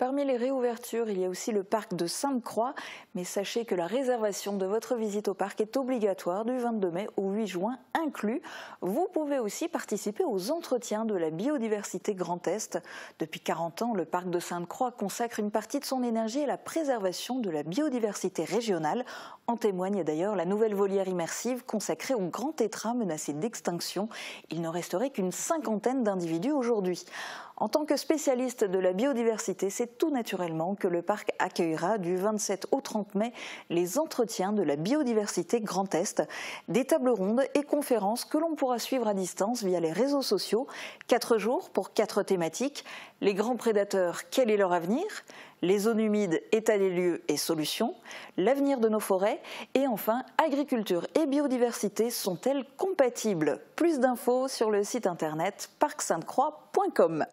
Parmi les réouvertures, il y a aussi le parc de Sainte-Croix, mais sachez que la réservation de votre visite au parc est obligatoire du 22 mai au 8 juin inclus. Vous pouvez aussi participer aux entretiens de la biodiversité Grand Est. Depuis 40 ans, le parc de Sainte-Croix consacre une partie de son énergie à la préservation de la biodiversité régionale. En témoigne d'ailleurs la nouvelle volière immersive consacrée au grand tétra menacé d'extinction. Il ne resterait qu'une cinquantaine d'individus aujourd'hui. En tant que spécialiste de la biodiversité, c'est tout naturellement que le parc accueillera du 27 au 30 mai les entretiens de la biodiversité Grand Est, des tables rondes et conférences que l'on pourra suivre à distance via les réseaux sociaux. Quatre jours pour quatre thématiques. Les grands prédateurs, quel est leur avenir les zones humides, état des lieux et solutions, l'avenir de nos forêts et enfin agriculture et biodiversité sont-elles compatibles Plus d'infos sur le site internet parc-sainte-croix.com.